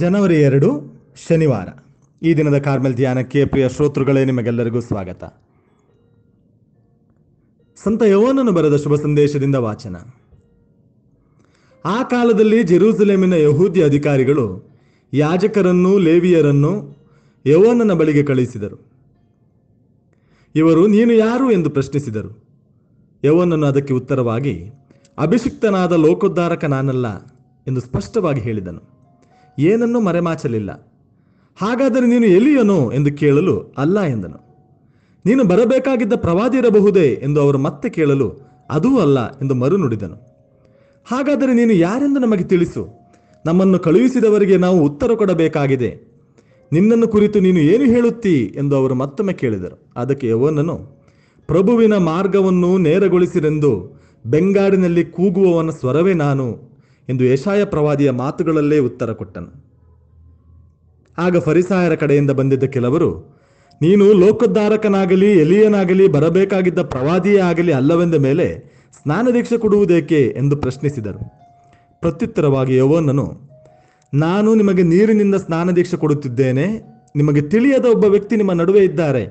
ಜನವರಿ ಎರಡು ಶನಿವಾರ ಈ ದಿನದ ಕಾರ್ಮೆಲ್ ಧ್ಯಾನಕ್ಕೆ ಪ್ರಿಯ ಶ್ರೋತೃಗಳೇ ನಿಮಗೆಲ್ಲರಿಗೂ ಸ್ವಾಗತ ಸಂತ ಯವನನ್ನು ಬರೆದ ಶುಭ ಸಂದೇಶದಿಂದ ವಾಚನ ಆ ಕಾಲದಲ್ಲಿ ಜೆರೂಸಲೇಮಿನ ಯಹೂದಿ ಅಧಿಕಾರಿಗಳು ಯಾಜಕರನ್ನು ಲೇವಿಯರನ್ನು ಯವನನ ಬಳಿಗೆ ಕಳುಹಿಸಿದರು ಇವರು ನೀನು ಯಾರು ಎಂದು ಪ್ರಶ್ನಿಸಿದರು ಯವನನ್ನು ಅದಕ್ಕೆ ಉತ್ತರವಾಗಿ ಅಭಿಷಿಕ್ತನಾದ ಲೋಕೋದ್ಧಾರಕ ನಾನಲ್ಲ ಎಂದು ಸ್ಪಷ್ಟವಾಗಿ ಹೇಳಿದನು ಏನನ್ನೂ ಮರೆಮಾಚಲಿಲ್ಲ ಹಾಗಾದರೆ ನೀನು ಎಲ್ಲಿಯನು ಎಂದು ಕೇಳಲು ಅಲ್ಲ ಎಂದನು ನೀನು ಬರಬೇಕಾಗಿದ್ದ ಇರಬಹುದೇ ಎಂದು ಅವರು ಮತ್ತೆ ಕೇಳಲು ಅದೂ ಅಲ್ಲ ಎಂದು ಮರು ನುಡಿದನು ಹಾಗಾದರೆ ನೀನು ಯಾರೆಂದು ನಮಗೆ ತಿಳಿಸು ನಮ್ಮನ್ನು ಕಳುಹಿಸಿದವರಿಗೆ ನಾವು ಉತ್ತರ ಕೊಡಬೇಕಾಗಿದೆ ನಿನ್ನನ್ನು ಕುರಿತು ನೀನು ಏನು ಹೇಳುತ್ತೀ ಎಂದು ಅವರು ಮತ್ತೊಮ್ಮೆ ಕೇಳಿದರು ಅದಕ್ಕೆ ಯವನನು ಪ್ರಭುವಿನ ಮಾರ್ಗವನ್ನು ನೇರಗೊಳಿಸಿರೆಂದು ಬೆಂಗಾಡಿನಲ್ಲಿ ಕೂಗುವವನ ಸ್ವರವೇ ನಾನು ಎಂದು ಏಷಾಯ ಪ್ರವಾದಿಯ ಮಾತುಗಳಲ್ಲೇ ಉತ್ತರ ಕೊಟ್ಟನು ಆಗ ಫರಿಸಾಯರ ಕಡೆಯಿಂದ ಬಂದಿದ್ದ ಕೆಲವರು ನೀನು ಲೋಕೋದ್ಧಾರಕನಾಗಲಿ ಎಲಿಯನಾಗಲಿ ಬರಬೇಕಾಗಿದ್ದ ಪ್ರವಾದಿಯೇ ಆಗಲಿ ಅಲ್ಲವೆಂದ ಮೇಲೆ ಸ್ನಾನದೀಕ್ಷೆ ಕೊಡುವುದೇಕೆ ಎಂದು ಪ್ರಶ್ನಿಸಿದರು ಪ್ರತ್ಯುತ್ತರವಾಗಿ ಯವೋನನು ನಾನು ನಿಮಗೆ ನೀರಿನಿಂದ ಸ್ನಾನ ದೀಕ್ಷೆ ಕೊಡುತ್ತಿದ್ದೇನೆ ನಿಮಗೆ ತಿಳಿಯದ ಒಬ್ಬ ವ್ಯಕ್ತಿ ನಿಮ್ಮ ನಡುವೆ ಇದ್ದಾರೆ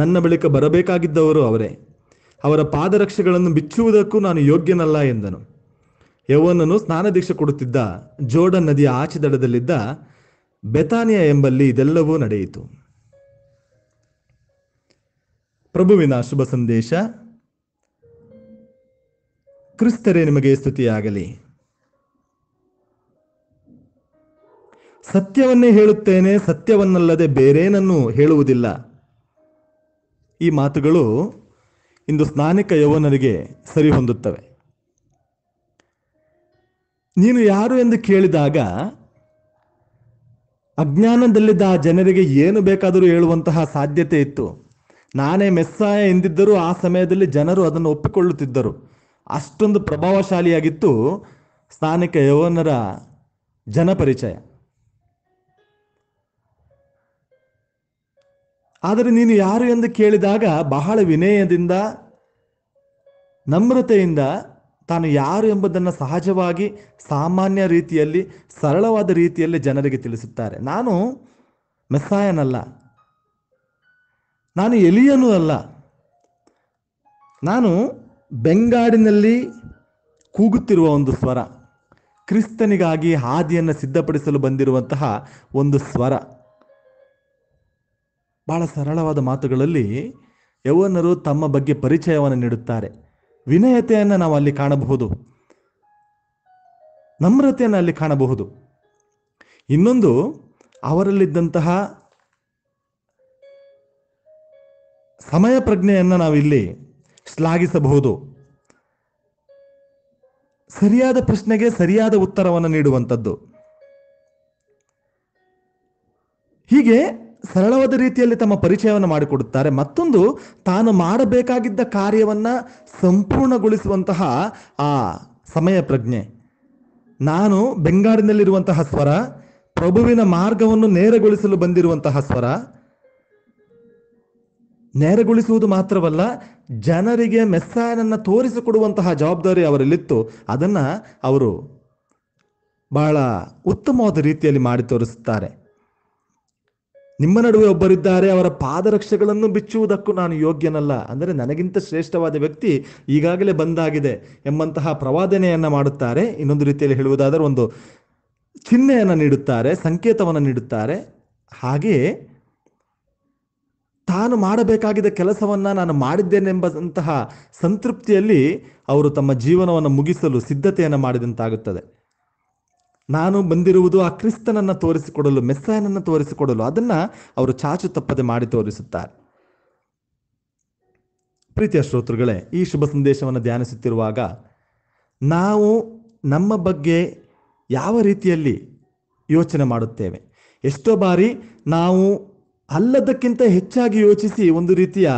ನನ್ನ ಬಳಿಕ ಬರಬೇಕಾಗಿದ್ದವರು ಅವರೇ ಅವರ ಪಾದರಕ್ಷೆಗಳನ್ನು ಬಿಚ್ಚುವುದಕ್ಕೂ ನಾನು ಯೋಗ್ಯನಲ್ಲ ಎಂದನು ಯವನನು ದೀಕ್ಷೆ ಕೊಡುತ್ತಿದ್ದ ಜೋರ್ಡನ್ ನದಿಯ ಆಚೆ ದಡದಲ್ಲಿದ್ದ ಬೆತಾನಿಯಾ ಎಂಬಲ್ಲಿ ಇದೆಲ್ಲವೂ ನಡೆಯಿತು ಪ್ರಭುವಿನ ಶುಭ ಸಂದೇಶ ಕ್ರಿಸ್ತರೇ ನಿಮಗೆ ಸ್ತುತಿಯಾಗಲಿ ಸತ್ಯವನ್ನೇ ಹೇಳುತ್ತೇನೆ ಸತ್ಯವನ್ನಲ್ಲದೆ ಬೇರೇನನ್ನು ಹೇಳುವುದಿಲ್ಲ ಈ ಮಾತುಗಳು ಇಂದು ಸ್ನಾನಿಕ ಯೌವನರಿಗೆ ಸರಿ ಹೊಂದುತ್ತವೆ ನೀನು ಯಾರು ಎಂದು ಕೇಳಿದಾಗ ಅಜ್ಞಾನದಲ್ಲಿದ್ದ ಆ ಜನರಿಗೆ ಏನು ಬೇಕಾದರೂ ಹೇಳುವಂತಹ ಸಾಧ್ಯತೆ ಇತ್ತು ನಾನೇ ಮೆಸ್ಸಾಯ ಎಂದಿದ್ದರೂ ಆ ಸಮಯದಲ್ಲಿ ಜನರು ಅದನ್ನು ಒಪ್ಪಿಕೊಳ್ಳುತ್ತಿದ್ದರು ಅಷ್ಟೊಂದು ಪ್ರಭಾವಶಾಲಿಯಾಗಿತ್ತು ಸ್ಥಾನಿಕ ಯವನರ ಜನಪರಿಚಯ ಆದರೆ ನೀನು ಯಾರು ಎಂದು ಕೇಳಿದಾಗ ಬಹಳ ವಿನಯದಿಂದ ನಮ್ರತೆಯಿಂದ ತಾನು ಯಾರು ಎಂಬುದನ್ನು ಸಹಜವಾಗಿ ಸಾಮಾನ್ಯ ರೀತಿಯಲ್ಲಿ ಸರಳವಾದ ರೀತಿಯಲ್ಲಿ ಜನರಿಗೆ ತಿಳಿಸುತ್ತಾರೆ ನಾನು ಮೆಸ್ಸಾಯನಲ್ಲ ನಾನು ಎಲಿಯನೂ ಅಲ್ಲ ನಾನು ಬೆಂಗಾಡಿನಲ್ಲಿ ಕೂಗುತ್ತಿರುವ ಒಂದು ಸ್ವರ ಕ್ರಿಸ್ತನಿಗಾಗಿ ಹಾದಿಯನ್ನು ಸಿದ್ಧಪಡಿಸಲು ಬಂದಿರುವಂತಹ ಒಂದು ಸ್ವರ ಬಹಳ ಸರಳವಾದ ಮಾತುಗಳಲ್ಲಿ ಯೌವನರು ತಮ್ಮ ಬಗ್ಗೆ ಪರಿಚಯವನ್ನು ನೀಡುತ್ತಾರೆ ವಿನಯತೆಯನ್ನು ನಾವು ಅಲ್ಲಿ ಕಾಣಬಹುದು ನಮ್ರತೆಯನ್ನು ಅಲ್ಲಿ ಕಾಣಬಹುದು ಇನ್ನೊಂದು ಅವರಲ್ಲಿದ್ದಂತಹ ಸಮಯ ಪ್ರಜ್ಞೆಯನ್ನು ನಾವಿಲ್ಲಿ ಶ್ಲಾಘಿಸಬಹುದು ಸರಿಯಾದ ಪ್ರಶ್ನೆಗೆ ಸರಿಯಾದ ಉತ್ತರವನ್ನು ನೀಡುವಂಥದ್ದು ಹೀಗೆ ಸರಳವಾದ ರೀತಿಯಲ್ಲಿ ತಮ್ಮ ಪರಿಚಯವನ್ನು ಮಾಡಿಕೊಡುತ್ತಾರೆ ಮತ್ತೊಂದು ತಾನು ಮಾಡಬೇಕಾಗಿದ್ದ ಕಾರ್ಯವನ್ನು ಸಂಪೂರ್ಣಗೊಳಿಸುವಂತಹ ಆ ಸಮಯ ಪ್ರಜ್ಞೆ ನಾನು ಬೆಂಗಾಡಿನಲ್ಲಿರುವಂತಹ ಸ್ವರ ಪ್ರಭುವಿನ ಮಾರ್ಗವನ್ನು ನೇರಗೊಳಿಸಲು ಬಂದಿರುವಂತಹ ಸ್ವರ ನೇರಗೊಳಿಸುವುದು ಮಾತ್ರವಲ್ಲ ಜನರಿಗೆ ಮೆಸ್ಸಾಯನನ್ನು ತೋರಿಸಿಕೊಡುವಂತಹ ಜವಾಬ್ದಾರಿ ಅವರಲ್ಲಿತ್ತು ಅದನ್ನು ಅವರು ಬಹಳ ಉತ್ತಮವಾದ ರೀತಿಯಲ್ಲಿ ಮಾಡಿ ತೋರಿಸುತ್ತಾರೆ ನಿಮ್ಮ ನಡುವೆ ಒಬ್ಬರಿದ್ದಾರೆ ಅವರ ಪಾದರಕ್ಷೆಗಳನ್ನು ಬಿಚ್ಚುವುದಕ್ಕೂ ನಾನು ಯೋಗ್ಯನಲ್ಲ ಅಂದರೆ ನನಗಿಂತ ಶ್ರೇಷ್ಠವಾದ ವ್ಯಕ್ತಿ ಈಗಾಗಲೇ ಬಂದಾಗಿದೆ ಎಂಬಂತಹ ಪ್ರವಾದನೆಯನ್ನು ಮಾಡುತ್ತಾರೆ ಇನ್ನೊಂದು ರೀತಿಯಲ್ಲಿ ಹೇಳುವುದಾದರೆ ಒಂದು ಚಿಹ್ನೆಯನ್ನು ನೀಡುತ್ತಾರೆ ಸಂಕೇತವನ್ನು ನೀಡುತ್ತಾರೆ ಹಾಗೆಯೇ ತಾನು ಮಾಡಬೇಕಾಗಿದ್ದ ಕೆಲಸವನ್ನು ನಾನು ಮಾಡಿದ್ದೇನೆಂಬಂತಹ ಸಂತೃಪ್ತಿಯಲ್ಲಿ ಅವರು ತಮ್ಮ ಜೀವನವನ್ನು ಮುಗಿಸಲು ಸಿದ್ಧತೆಯನ್ನು ಮಾಡಿದಂತಾಗುತ್ತದೆ ನಾನು ಬಂದಿರುವುದು ಆ ಕ್ರಿಸ್ತನನ್ನು ತೋರಿಸಿಕೊಡಲು ಮೆಸ್ಸಾಯನನ್ನು ತೋರಿಸಿಕೊಡಲು ಅದನ್ನ ಅವರು ಚಾಚು ತಪ್ಪದೆ ಮಾಡಿ ತೋರಿಸುತ್ತಾರೆ ಪ್ರೀತಿಯ ಶ್ರೋತೃಗಳೇ ಈ ಶುಭ ಸಂದೇಶವನ್ನು ಧ್ಯಾನಿಸುತ್ತಿರುವಾಗ ನಾವು ನಮ್ಮ ಬಗ್ಗೆ ಯಾವ ರೀತಿಯಲ್ಲಿ ಯೋಚನೆ ಮಾಡುತ್ತೇವೆ ಎಷ್ಟೋ ಬಾರಿ ನಾವು ಅಲ್ಲದಕ್ಕಿಂತ ಹೆಚ್ಚಾಗಿ ಯೋಚಿಸಿ ಒಂದು ರೀತಿಯ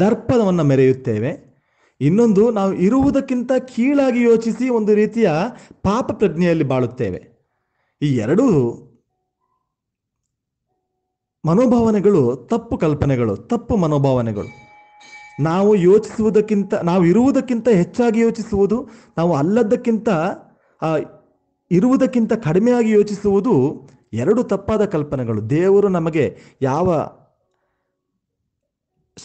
ದರ್ಪಣವನ್ನು ಮೆರೆಯುತ್ತೇವೆ ಇನ್ನೊಂದು ನಾವು ಇರುವುದಕ್ಕಿಂತ ಕೀಳಾಗಿ ಯೋಚಿಸಿ ಒಂದು ರೀತಿಯ ಪಾಪ ಪ್ರಜ್ಞೆಯಲ್ಲಿ ಬಾಳುತ್ತೇವೆ ಈ ಎರಡೂ ಮನೋಭಾವನೆಗಳು ತಪ್ಪು ಕಲ್ಪನೆಗಳು ತಪ್ಪು ಮನೋಭಾವನೆಗಳು ನಾವು ಯೋಚಿಸುವುದಕ್ಕಿಂತ ನಾವು ಇರುವುದಕ್ಕಿಂತ ಹೆಚ್ಚಾಗಿ ಯೋಚಿಸುವುದು ನಾವು ಅಲ್ಲದಕ್ಕಿಂತ ಇರುವುದಕ್ಕಿಂತ ಕಡಿಮೆಯಾಗಿ ಯೋಚಿಸುವುದು ಎರಡು ತಪ್ಪಾದ ಕಲ್ಪನೆಗಳು ದೇವರು ನಮಗೆ ಯಾವ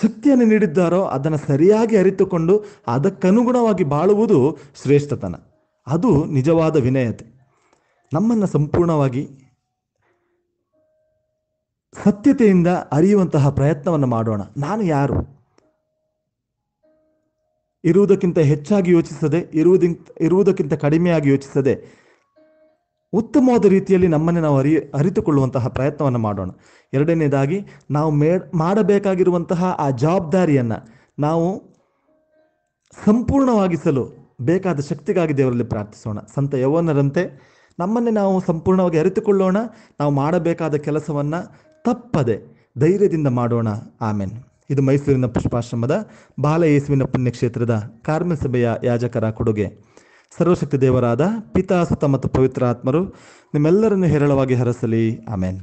ಶಕ್ತಿಯನ್ನು ನೀಡಿದ್ದಾರೋ ಅದನ್ನು ಸರಿಯಾಗಿ ಅರಿತುಕೊಂಡು ಅದಕ್ಕನುಗುಣವಾಗಿ ಬಾಳುವುದು ಶ್ರೇಷ್ಠತನ ಅದು ನಿಜವಾದ ವಿನಯತೆ ನಮ್ಮನ್ನು ಸಂಪೂರ್ಣವಾಗಿ ಸತ್ಯತೆಯಿಂದ ಅರಿಯುವಂತಹ ಪ್ರಯತ್ನವನ್ನು ಮಾಡೋಣ ನಾನು ಯಾರು ಇರುವುದಕ್ಕಿಂತ ಹೆಚ್ಚಾಗಿ ಯೋಚಿಸದೆ ಇರುವುದಿಂತ ಇರುವುದಕ್ಕಿಂತ ಕಡಿಮೆಯಾಗಿ ಯೋಚಿಸದೆ ಉತ್ತಮವಾದ ರೀತಿಯಲ್ಲಿ ನಮ್ಮನ್ನೇ ನಾವು ಅರಿ ಅರಿತುಕೊಳ್ಳುವಂತಹ ಪ್ರಯತ್ನವನ್ನು ಮಾಡೋಣ ಎರಡನೇದಾಗಿ ನಾವು ಮೇ ಮಾಡಬೇಕಾಗಿರುವಂತಹ ಆ ಜವಾಬ್ದಾರಿಯನ್ನು ನಾವು ಸಂಪೂರ್ಣವಾಗಿಸಲು ಬೇಕಾದ ಶಕ್ತಿಗಾಗಿ ದೇವರಲ್ಲಿ ಪ್ರಾರ್ಥಿಸೋಣ ಸಂತ ಯೌವನರಂತೆ ನಮ್ಮನ್ನೇ ನಾವು ಸಂಪೂರ್ಣವಾಗಿ ಅರಿತುಕೊಳ್ಳೋಣ ನಾವು ಮಾಡಬೇಕಾದ ಕೆಲಸವನ್ನು ತಪ್ಪದೆ ಧೈರ್ಯದಿಂದ ಮಾಡೋಣ ಆಮೇನ್ ಇದು ಮೈಸೂರಿನ ಪುಷ್ಪಾಶ್ರಮದ ಬಾಲಯೇಸುವಿನ ಪುಣ್ಯಕ್ಷೇತ್ರದ ಕಾರ್ಮಿಕ ಸಭೆಯ ಯಾಜಕರ ಕೊಡುಗೆ ಸರ್ವಶಕ್ತಿ ದೇವರಾದ ಪಿತಾಸುತ ಮತ್ತು ಪವಿತ್ರ ಆತ್ಮರು ನಿಮ್ಮೆಲ್ಲರನ್ನು ಹೇರಳವಾಗಿ ಹರಸಲಿ ಆಮೇನ್